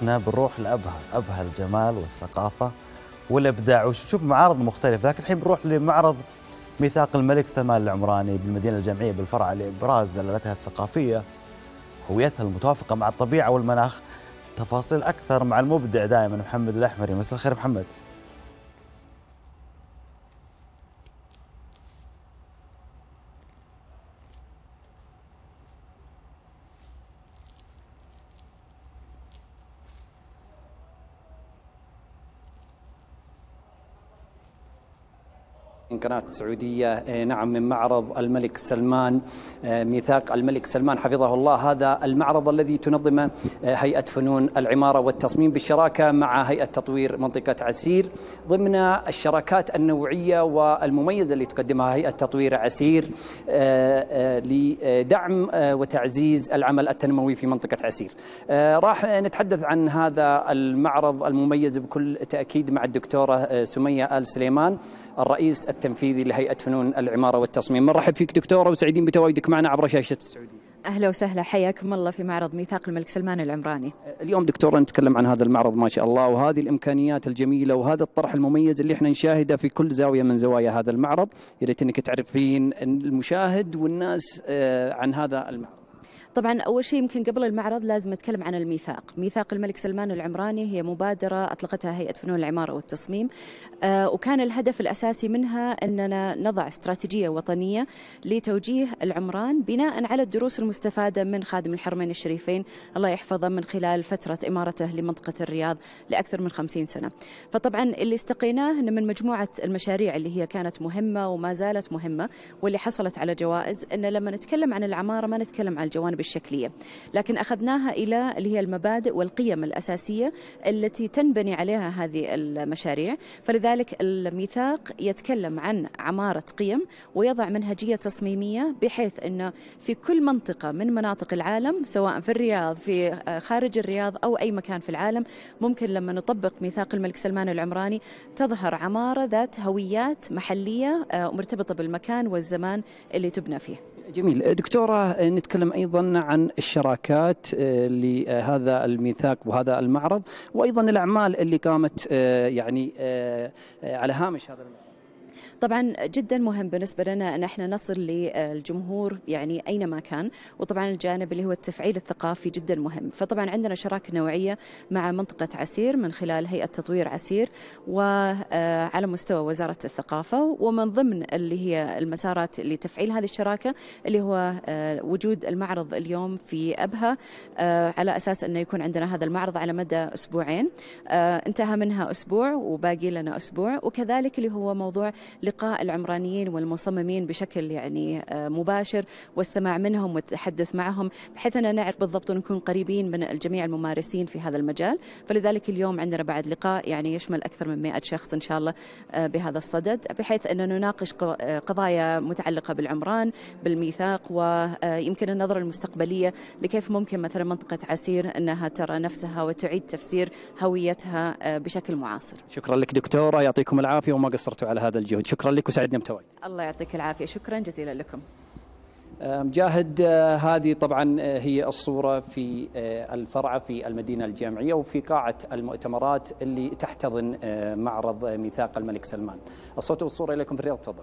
حلقتنا بنروح لابها ابها الجمال والثقافه والابداع وشوف معارض مختلفه لكن الحين بنروح لمعرض ميثاق الملك سلمان العمراني بالمدينه الجامعيه بالفرع لابراز دلالتها الثقافيه هويتها المتوافقه مع الطبيعه والمناخ تفاصيل اكثر مع المبدع دائما محمد الاحمري مساء الخير محمد من قناة السعودية آه، نعم من معرض الملك سلمان آه، ميثاق الملك سلمان حفظه الله هذا المعرض الذي تنظمه آه، هيئة فنون العمارة والتصميم بالشراكة مع هيئة تطوير منطقة عسير ضمن الشراكات النوعية والمميزة اللي تقدمها هيئة تطوير عسير لدعم وتعزيز العمل التنموي في منطقة عسير راح نتحدث عن هذا المعرض المميز بكل تأكيد مع الدكتورة سمية آل سليمان الرئيس التنفيذي لهيئة فنون العمارة والتصميم مرحب فيك دكتورة وسعيدين بتواجدك معنا عبر شاشة السعودية اهلا وسهلا حياكم الله في معرض ميثاق الملك سلمان العمراني. اليوم دكتور نتكلم عن هذا المعرض ما شاء الله وهذه الامكانيات الجميله وهذا الطرح المميز اللي احنا نشاهده في كل زاويه من زوايا هذا المعرض، يا ريت انك تعرفين المشاهد والناس آه، عن هذا المعرض. طبعا اول شيء يمكن قبل المعرض لازم اتكلم عن الميثاق، ميثاق الملك سلمان العمراني هي مبادره اطلقتها هيئه فنون العماره والتصميم آه، وكان الهدف الاساسي منها اننا نضع استراتيجيه وطنيه لتوجيه العمران بناء على الدروس المستفاده من خادم الحرمين الشريفين الله يحفظه من خلال فتره امارته لمنطقه الرياض لاكثر من 50 سنه. فطبعا اللي استقيناه انه من مجموعه المشاريع اللي هي كانت مهمه وما زالت مهمه واللي حصلت على جوائز ان لما نتكلم عن العماره ما نتكلم عن الجوانب الشكليه لكن اخذناها الى اللي هي المبادئ والقيم الاساسيه التي تنبني عليها هذه المشاريع فلذلك الميثاق يتكلم عن عماره قيم ويضع منهجيه تصميميه بحيث انه في كل منطقه من مناطق العالم سواء في الرياض في آه، خارج الرياض او اي مكان في العالم ممكن لما نطبق ميثاق الملك سلمان العمراني تظهر عماره ذات هويات محليه آه، مرتبطه بالمكان والزمان اللي تبنى فيه جميل دكتورة نتكلم أيضا عن الشراكات آه، لهذا الميثاق وهذا المعرض وأيضا الأعمال اللي قامت آه، يعني آه، على هامش هذا المعرض طبعا جدا مهم بالنسبه لنا ان احنا نصل للجمهور يعني اينما كان وطبعا الجانب اللي هو التفعيل الثقافي جدا مهم فطبعا عندنا شراكه نوعيه مع منطقه عسير من خلال هيئه تطوير عسير وعلى آه، مستوى وزاره الثقافه ومن ضمن اللي هي المسارات اللي تفعيل هذه الشراكه اللي هو آه، وجود المعرض اليوم في ابها آه، على اساس انه يكون عندنا هذا المعرض على مدى اسبوعين انتهى منها اسبوع وباقي لنا اسبوع وكذلك اللي هو موضوع لقاء العمرانيين والمصممين بشكل يعني آه، مباشر والسماع منهم والتحدث معهم بحيث أننا نعرف بالضبط ونكون قريبين من الجميع الممارسين في هذا المجال فلذلك اليوم عندنا بعد لقاء يعني يشمل أكثر من 100 شخص إن شاء الله آه، بهذا الصدد بحيث أن نناقش آه، قضايا متعلقة بالعمران بالميثاق ويمكن النظرة المستقبلية لكيف ممكن مثلا منطقة عسير أنها ترى نفسها وتعيد تفسير هويتها بشكل معاصر شكرا لك دكتورة يعطيكم العافية وما قصرتوا على هذا الجزء الجهد شكرا لك وسعدنا بتواجدك الله يعطيك العافية شكرا جزيلا لكم أه، مجاهد أه، هذه طبعا أه، هي الصورة في الفرع في المدينة الجامعية وفي قاعة المؤتمرات اللي تحتضن معرض ميثاق الملك سلمان الصوت والصورة إليكم في الرياض تفضل